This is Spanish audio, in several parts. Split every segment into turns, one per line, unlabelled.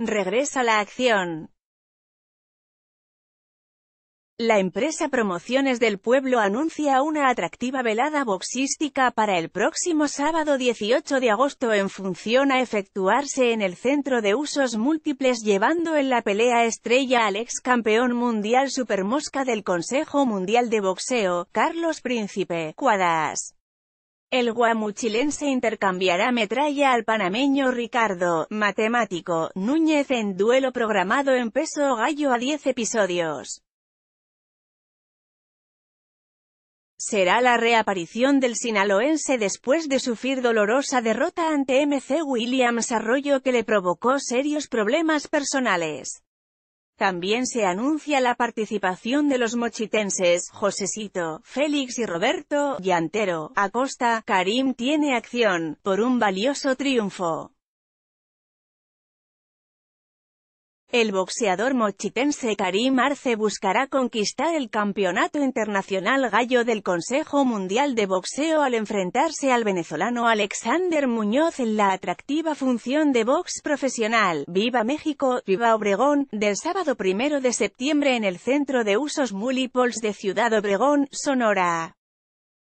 Regresa la acción. La empresa Promociones del Pueblo anuncia una atractiva velada boxística para el próximo sábado 18 de agosto en función a efectuarse en el Centro de Usos Múltiples llevando en la pelea estrella al ex campeón mundial supermosca del Consejo Mundial de Boxeo, Carlos Príncipe, Cuadras. El guamuchilense intercambiará metralla al panameño Ricardo, matemático, Núñez en duelo programado en peso gallo a 10 episodios. Será la reaparición del sinaloense después de sufrir dolorosa derrota ante MC Williams Arroyo que le provocó serios problemas personales. También se anuncia la participación de los mochitenses, Josecito, Félix y Roberto, Llantero, Acosta, Karim tiene acción, por un valioso triunfo. El boxeador mochitense Karim Arce buscará conquistar el campeonato internacional gallo del Consejo Mundial de Boxeo al enfrentarse al venezolano Alexander Muñoz en la atractiva función de box profesional. Viva México, viva Obregón, del sábado primero de septiembre en el Centro de Usos Mulipols de Ciudad Obregón, Sonora.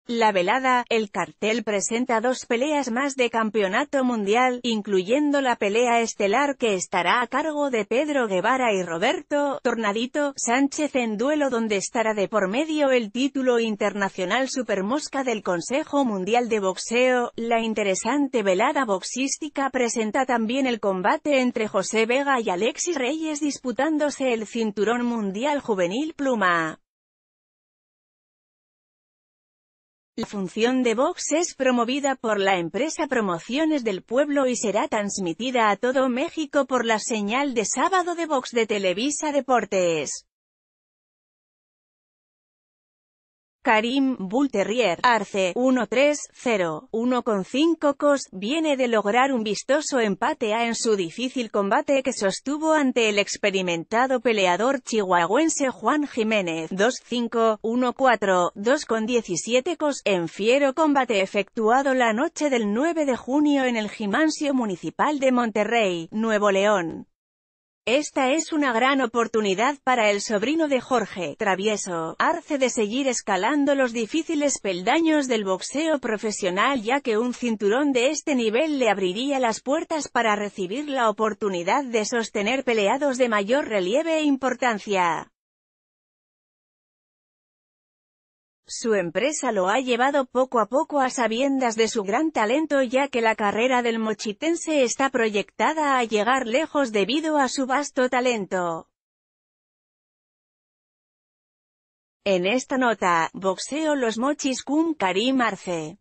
La velada, el cartel presenta dos peleas más de campeonato mundial, incluyendo la pelea estelar que estará a cargo de Pedro Guevara y Roberto Tornadito Sánchez en duelo donde estará de por medio el título internacional supermosca del Consejo Mundial de Boxeo. La interesante velada boxística presenta también el combate entre José Vega y Alexis Reyes disputándose el cinturón mundial juvenil pluma. La función de Vox es promovida por la empresa Promociones del Pueblo y será transmitida a todo México por la señal de sábado de Vox de Televisa Deportes. Karim Bulterrier Arce, 1-3-0, 1-5 cos, viene de lograr un vistoso empate A en su difícil combate que sostuvo ante el experimentado peleador chihuahuense Juan Jiménez, 2-5, 1-4, 2-17 cos, en fiero combate efectuado la noche del 9 de junio en el Gimnasio Municipal de Monterrey, Nuevo León. Esta es una gran oportunidad para el sobrino de Jorge, travieso, Arce de seguir escalando los difíciles peldaños del boxeo profesional ya que un cinturón de este nivel le abriría las puertas para recibir la oportunidad de sostener peleados de mayor relieve e importancia. Su empresa lo ha llevado poco a poco a sabiendas de su gran talento ya que la carrera del mochitense está proyectada a llegar lejos debido a su vasto talento. En esta nota, boxeo los mochis cum Karim Arce.